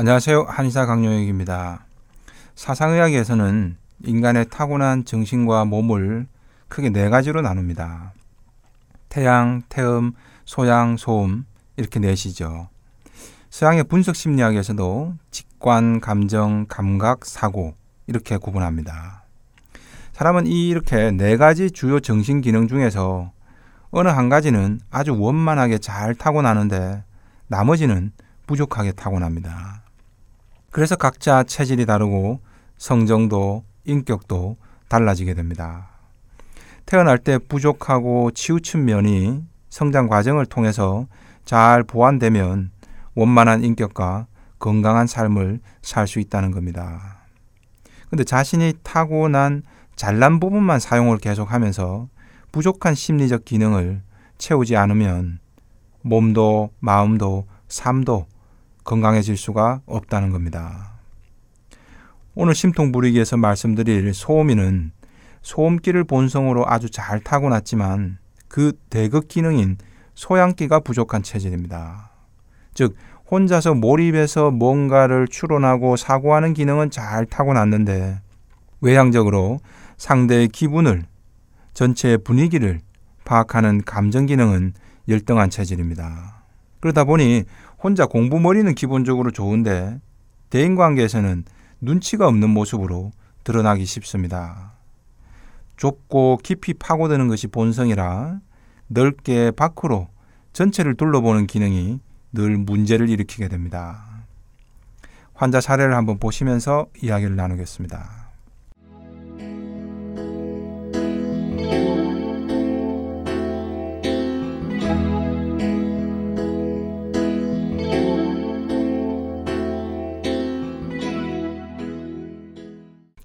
안녕하세요. 한의사 강요혁입니다. 사상의학에서는 인간의 타고난 정신과 몸을 크게 네 가지로 나눕니다. 태양, 태음, 소양, 소음 이렇게 넷이죠. 서양의 분석 심리학에서도 직관, 감정, 감각, 사고 이렇게 구분합니다. 사람은 이렇게 네 가지 주요 정신 기능 중에서 어느 한 가지는 아주 원만하게 잘 타고나는데 나머지는 부족하게 타고납니다. 그래서 각자 체질이 다르고 성정도 인격도 달라지게 됩니다. 태어날 때 부족하고 치우친 면이 성장 과정을 통해서 잘 보완되면 원만한 인격과 건강한 삶을 살 수 있다는 겁니다. 근데 자신이 타고난 잘난 부분만 사용을 계속하면서 부족한 심리적 기능을 채우지 않으면 몸도 마음도 삶도 건강해질 수가 없다는 겁니다. 오늘 심통부리기에서 말씀드릴 소음이는 소음기를 본성으로 아주 잘 타고났지만 그 대극 기능인 소양기가 부족한 체질입니다. 즉 혼자서 몰입해서 뭔가를 추론하고 사고하는 기능은 잘 타고났는데 외향적으로 상대의 기분을 전체의 분위기를 파악하는 감정 기능은 열등한 체질입니다. 그러다 보니 혼자 공부머리는 기본적으로 좋은데 대인관계에서는 눈치가 없는 모습으로 드러나기 쉽습니다. 좁고 깊이 파고드는 것이 본성이라 넓게 밖으로 전체를 둘러보는 기능이 늘 문제를 일으키게 됩니다. 환자 사례를 한번 보시면서 이야기를 나누겠습니다.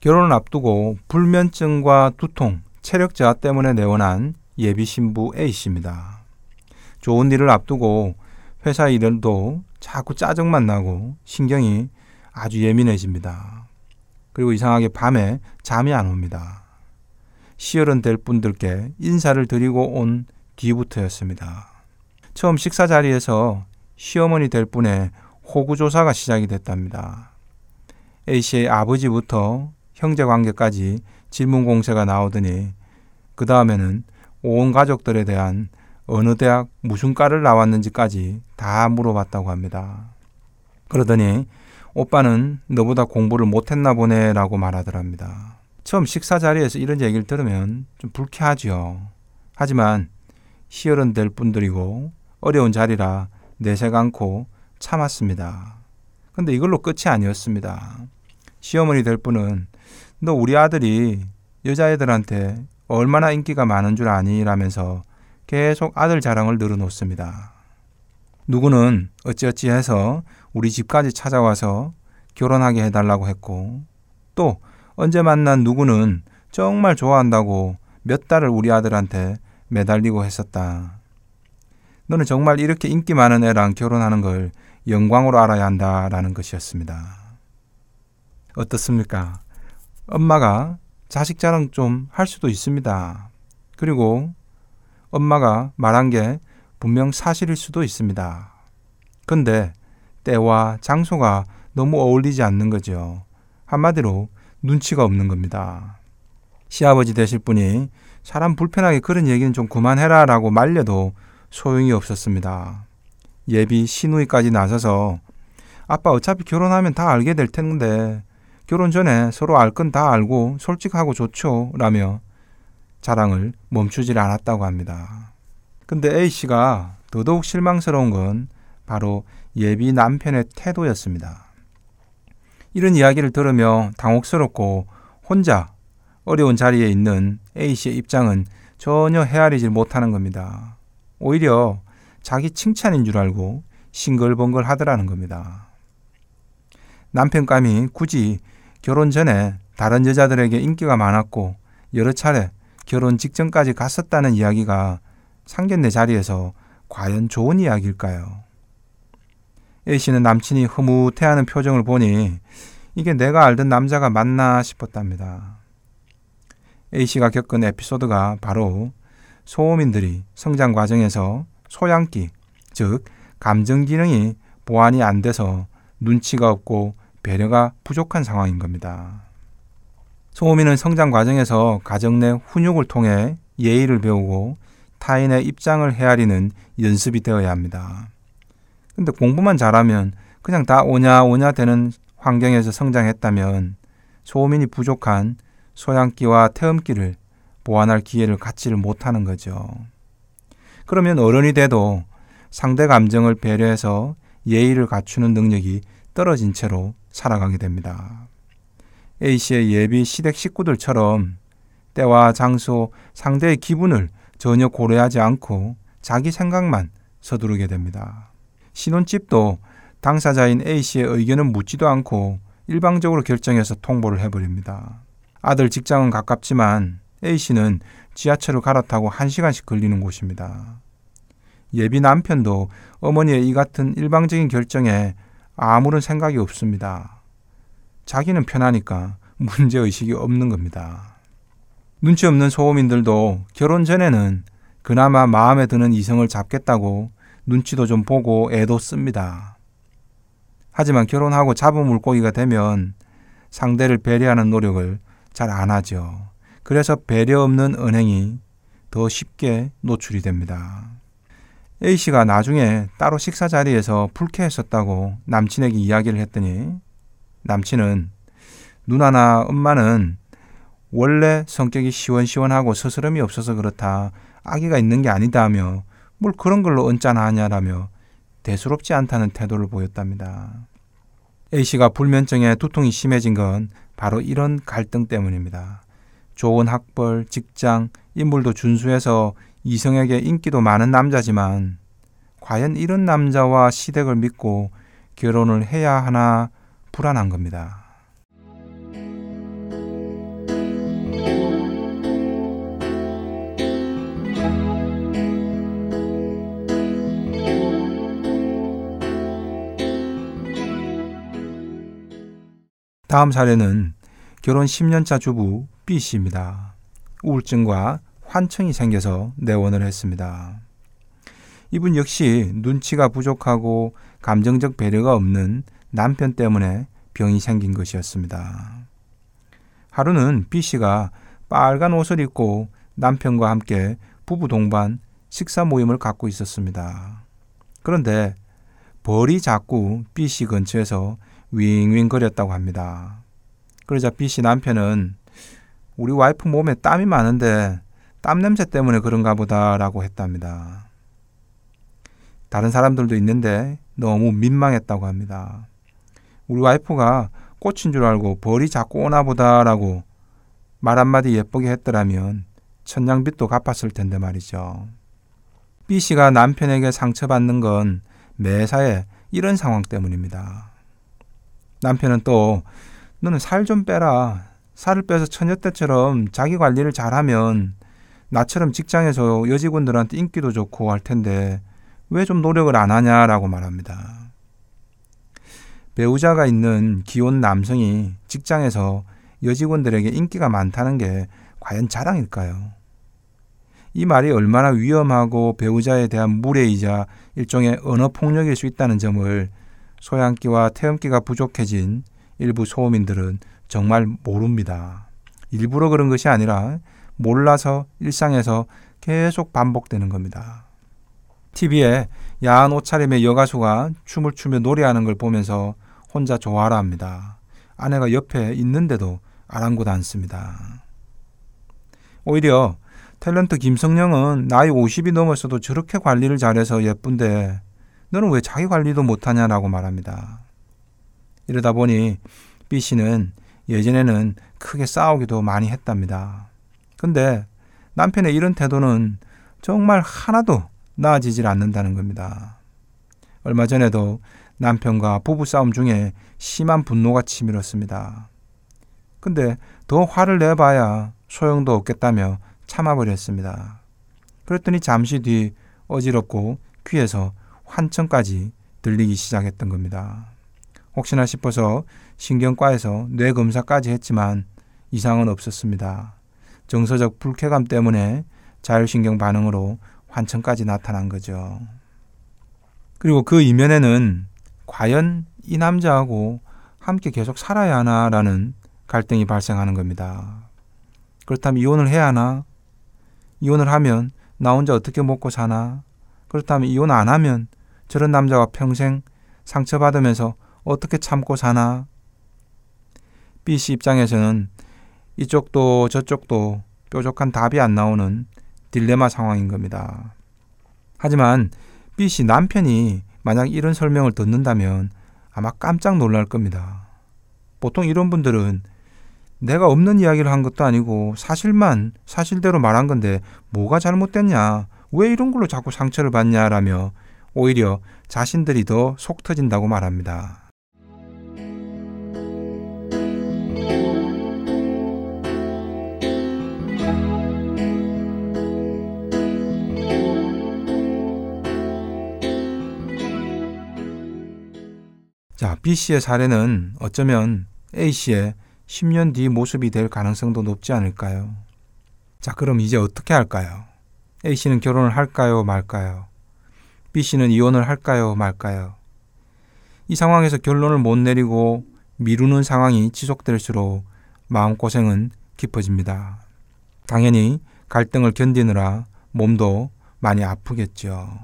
결혼을 앞두고 불면증과 두통, 체력 저하 때문에 내원한 예비 신부 A씨입니다. 좋은 일을 앞두고 회사 일도 들 자꾸 짜증만 나고 신경이 아주 예민해집니다. 그리고 이상하게 밤에 잠이 안 옵니다. 시열은될 분들께 인사를 드리고 온 뒤부터였습니다. 처음 식사 자리에서 시어머니 될 분의 호구조사가 시작이 됐답니다. A씨의 아버지부터 형제 관계까지 질문 공세가 나오더니 그 다음에는 온 가족들에 대한 어느 대학 무슨 과를 나왔는지까지 다 물어봤다고 합니다. 그러더니 오빠는 너보다 공부를 못했나 보네라고 말하더랍니다. 처음 식사 자리에서 이런 얘기를 들으면 좀 불쾌하지요. 하지만 희열은 될 분들이고 어려운 자리라 내색 않고 참았습니다. 근데 이걸로 끝이 아니었습니다. 시어머니 될 분은 너 우리 아들이 여자애들한테 얼마나 인기가 많은 줄 아니? 라면서 계속 아들 자랑을 늘어놓습니다. 누구는 어찌어찌 해서 우리 집까지 찾아와서 결혼하게 해달라고 했고 또 언제 만난 누구는 정말 좋아한다고 몇 달을 우리 아들한테 매달리고 했었다. 너는 정말 이렇게 인기 많은 애랑 결혼하는 걸 영광으로 알아야 한다라는 것이었습니다. 어떻습니까? 엄마가 자식 자랑 좀 할 수도 있습니다. 그리고 엄마가 말한 게 분명 사실일 수도 있습니다. 근데 때와 장소가 너무 어울리지 않는 거죠. 한마디로 눈치가 없는 겁니다. 시아버지 되실 분이 사람 불편하게 그런 얘기는 좀 그만해라 라고 말려도 소용이 없었습니다. 예비 시누이까지 나서서 아빠 어차피 결혼하면 다 알게 될 텐데 결혼 전에 서로 알 건 다 알고 솔직하고 좋죠. 라며 자랑을 멈추질 않았다고 합니다. 근데 A씨가 더더욱 실망스러운 건 바로 예비 남편의 태도였습니다. 이런 이야기를 들으며 당혹스럽고 혼자 어려운 자리에 있는 A씨의 입장은 전혀 헤아리질 못하는 겁니다. 오히려 자기 칭찬인 줄 알고 싱글벙글 하더라는 겁니다. 남편감이 굳이 결혼 전에 다른 여자들에게 인기가 많았고 여러 차례 결혼 직전까지 갔었다는 이야기가 상견례 자리에서 과연 좋은 이야기일까요? A씨는 남친이 흐뭇해하는 표정을 보니 이게 내가 알던 남자가 맞나 싶었답니다. A씨가 겪은 에피소드가 바로 소음인들이 성장 과정에서 소양기, 즉, 감정 기능이 보완이 안 돼서 눈치가 없고 배려가 부족한 상황인 겁니다. 소호민은 성장 과정에서 가정 내 훈육을 통해 예의를 배우고 타인의 입장을 헤아리는 연습이 되어야 합니다. 근데 공부만 잘하면 그냥 다 오냐 오냐 되는 환경에서 성장했다면 소민이 부족한 소양기와 태음기를 보완할 기회를 갖지를 못하는 거죠. 그러면 어른이 돼도 상대 감정을 배려해서 예의를 갖추는 능력이 떨어진 채로 살아가게 됩니다. A씨의 예비 시댁 식구들처럼 때와 장소, 상대의 기분을 전혀 고려하지 않고 자기 생각만 서두르게 됩니다. 신혼집도 당사자인 A씨의 의견은 묻지도 않고 일방적으로 결정해서 통보를 해버립니다. 아들 직장은 가깝지만 A씨는 지하철을 갈아타고 1시간씩 걸리는 곳입니다. 예비 남편도 어머니의 이 같은 일방적인 결정에 아무런 생각이 없습니다. 자기는 편하니까 문제의식이 없는 겁니다. 눈치 없는 소음인들도 결혼 전에는 그나마 마음에 드는 이성을 잡겠다고 눈치도 좀 보고 애도 씁니다. 하지만 결혼하고 잡은 물고기가 되면 상대를 배려하는 노력을 잘 안 하죠. 그래서 배려 없는 은행이 더 쉽게 노출이 됩니다. A씨가 나중에 따로 식사 자리에서 불쾌했었다고 남친에게 이야기를 했더니 남친은 누나나 엄마는 원래 성격이 시원시원하고 스스럼이 없어서 그렇다. 아기가 있는 게 아니다며 뭘 그런 걸로 언짢아하냐라며 대수롭지 않다는 태도를 보였답니다. A씨가 불면증에 두통이 심해진 건 바로 이런 갈등 때문입니다. 좋은 학벌, 직장, 인물도 준수해서 이성에게 인기도 많은 남자지만 과연 이런 남자와 시댁을 믿고 결혼을 해야 하나 불안한 겁니다. 다음 사례는 결혼 10년차 주부 B씨입니다. 우울증과 환청이 생겨서 내원을 했습니다. 이분 역시 눈치가 부족하고 감정적 배려가 없는 남편 때문에 병이 생긴 것이었습니다. 하루는 B 씨가 빨간 옷을 입고 남편과 함께 부부 동반 식사 모임을 갖고 있었습니다. 그런데 벌이 자꾸 B 씨 근처에서 윙윙거렸다고 합니다. 그러자 B 씨 남편은 우리 와이프 몸에 땀이 많은데 땀 냄새 때문에 그런가 보다라고 했답니다. 다른 사람들도 있는데 너무 민망했다고 합니다. 우리 와이프가 꽃인 줄 알고 벌이 자꾸 오나 보다라고 말 한마디 예쁘게 했더라면 천냥빚도 갚았을 텐데 말이죠. B 씨가 남편에게 상처받는 건 매사에 이런 상황 때문입니다. 남편은 또 너는 살 좀 빼라. 살을 빼서 처녀 때처럼 자기 관리를 잘하면 나처럼 직장에서 여직원들한테 인기도 좋고 할 텐데 왜 좀 노력을 안 하냐라고 말합니다. 배우자가 있는 기혼 남성이 직장에서 여직원들에게 인기가 많다는 게 과연 자랑일까요? 이 말이 얼마나 위험하고 배우자에 대한 무례이자 일종의 언어 폭력일 수 있다는 점을 소양기와 태음기가 부족해진 일부 소음인들은 정말 모릅니다. 일부러 그런 것이 아니라 몰라서 일상에서 계속 반복되는 겁니다. TV에 야한 옷차림의 여가수가 춤을 추며 노래하는 걸 보면서 혼자 좋아라 합니다. 아내가 옆에 있는데도 아랑곳 않습니다. 오히려 탤런트 김성령은 나이 50이 넘었어도 저렇게 관리를 잘해서 예쁜데 너는 왜 자기 관리도 못하냐라고 말합니다. 이러다 보니 B 씨는 예전에는 크게 싸우기도 많이 했답니다. 근데 남편의 이런 태도는 정말 하나도 나아지질 않는다는 겁니다. 얼마 전에도 남편과 부부싸움 중에 심한 분노가 치밀었습니다. 근데 더 화를 내봐야 소용도 없겠다며 참아버렸습니다. 그랬더니 잠시 뒤 어지럽고 귀에서 환청까지 들리기 시작했던 겁니다. 혹시나 싶어서 신경과에서 뇌검사까지 했지만 이상은 없었습니다. 정서적 불쾌감 때문에 자율신경 반응으로 환청까지 나타난 거죠. 그리고 그 이면에는 과연 이 남자하고 함께 계속 살아야 하나라는 갈등이 발생하는 겁니다. 그렇다면 이혼을 해야 하나? 이혼을 하면 나 혼자 어떻게 먹고 사나? 그렇다면 이혼 안 하면 저런 남자가 평생 상처받으면서 어떻게 참고 사나? B 씨 입장에서는 이쪽도 저쪽도 뾰족한 답이 안 나오는 딜레마 상황인 겁니다. 하지만 B씨 남편이 만약 이런 설명을 듣는다면 아마 깜짝 놀랄 겁니다. 보통 이런 분들은 내가 없는 이야기를 한 것도 아니고 사실만 사실대로 말한 건데 뭐가 잘못됐냐? 왜 이런 걸로 자꾸 상처를 받냐라며 오히려 자신들이 더 속 터진다고 말합니다. 자, B 씨의 사례는 어쩌면 A 씨의 10년 뒤 모습이 될 가능성도 높지 않을까요? 자, 그럼 이제 어떻게 할까요? A 씨는 결혼을 할까요, 말까요? B 씨는 이혼을 할까요, 말까요? 이 상황에서 결론을 못 내리고 미루는 상황이 지속될수록 마음고생은 깊어집니다. 당연히 갈등을 견디느라 몸도 많이 아프겠죠.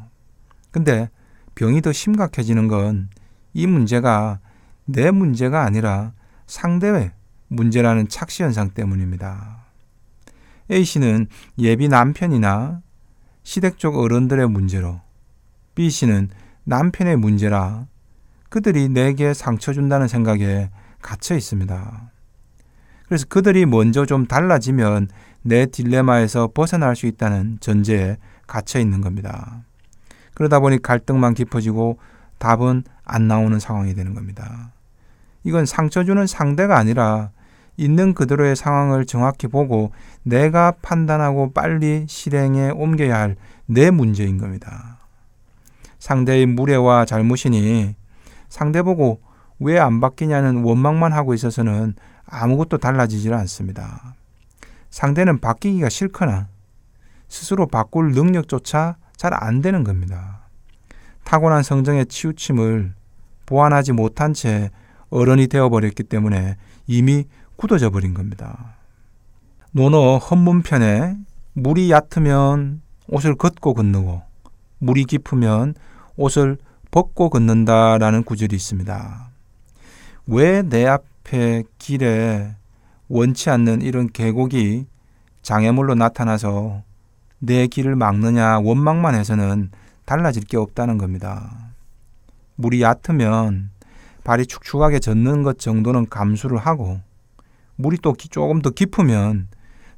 근데 병이 더 심각해지는 건이 문제가 내 문제가 아니라 상대의 문제라는 착시 현상 때문입니다. A 씨는 예비 남편이나 시댁 쪽 어른들의 문제로 B 씨는 남편의 문제라 그들이 내게 상처 준다는 생각에 갇혀 있습니다. 그래서 그들이 먼저 좀 달라지면 내 딜레마에서 벗어날 수 있다는 전제에 갇혀 있는 겁니다. 그러다 보니 갈등만 깊어지고 답은 안 나오는 상황이 되는 겁니다. 이건 상처 주는 상대가 아니라 있는 그대로의 상황을 정확히 보고 내가 판단하고 빨리 실행에 옮겨야 할 내 문제인 겁니다. 상대의 무례와 잘못이니 상대 보고 왜 안 바뀌냐는 원망만 하고 있어서는 아무것도 달라지질 않습니다. 상대는 바뀌기가 싫거나 스스로 바꿀 능력조차 잘 안 되는 겁니다. 타고난 성정의 치우침을 보완하지 못한 채 어른이 되어버렸기 때문에 이미 굳어져 버린 겁니다. 논어 헌문편에 물이 얕으면 옷을 걷고 건너고 물이 깊으면 옷을 벗고 걷는다라는 구절이 있습니다. 왜 내 앞에 길에 원치 않는 이런 계곡이 장애물로 나타나서 내 길을 막느냐 원망만 해서는 달라질 게 없다는 겁니다. 물이 얕으면 발이 축축하게 젖는 것 정도는 감수를 하고 물이 또 조금 더 깊으면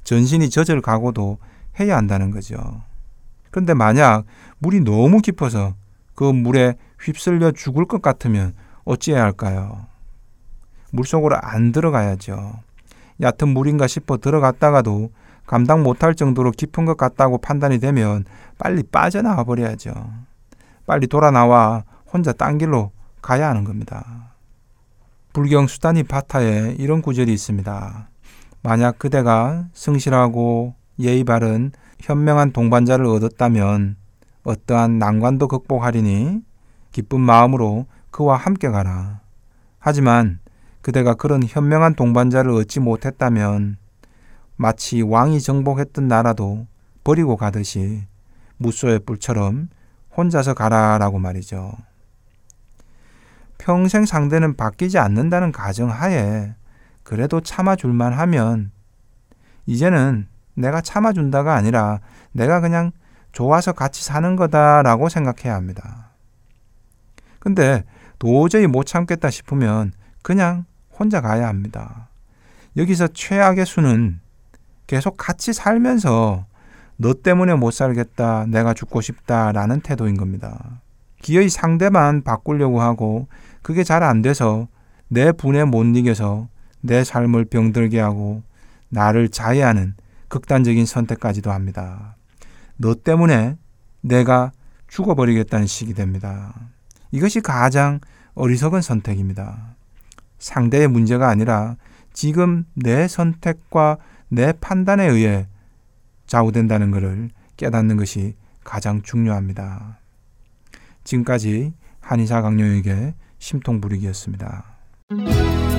전신이 젖을 각오도 해야 한다는 거죠. 그런데 만약 물이 너무 깊어서 그 물에 휩쓸려 죽을 것 같으면 어찌해야 할까요? 물속으로 안 들어가야죠. 얕은 물인가 싶어 들어갔다가도 감당 못할 정도로 깊은 것 같다고 판단이 되면 빨리 빠져나와 버려야죠. 빨리 돌아나와 혼자 딴 길로 가야 하는 겁니다. 불경 수단이 바타에 이런 구절이 있습니다. 만약 그대가 성실하고 예의 바른 현명한 동반자를 얻었다면 어떠한 난관도 극복하리니 기쁜 마음으로 그와 함께 가라. 하지만 그대가 그런 현명한 동반자를 얻지 못했다면 마치 왕이 정복했던 나라도 버리고 가듯이 무소의 뿔처럼 혼자서 가라라고 말이죠. 평생 상대는 바뀌지 않는다는 가정하에 그래도 참아줄만 하면 이제는 내가 참아준다가 아니라 내가 그냥 좋아서 같이 사는 거다라고 생각해야 합니다. 근데 도저히 못 참겠다 싶으면 그냥 혼자 가야 합니다. 여기서 최악의 수는 계속 같이 살면서 너 때문에 못 살겠다, 내가 죽고 싶다 라는 태도인 겁니다. 기어이 상대만 바꾸려고 하고 그게 잘 안 돼서 내 분에 못 이겨서 내 삶을 병들게 하고 나를 자해하는 극단적인 선택까지도 합니다. 너 때문에 내가 죽어버리겠다는 식이 됩니다. 이것이 가장 어리석은 선택입니다. 상대의 문제가 아니라 지금 내 선택과 내 판단에 의해 좌우된다는 것을 깨닫는 것이 가장 중요합니다. 지금까지 한의사 강령에게 심통부리기였습니다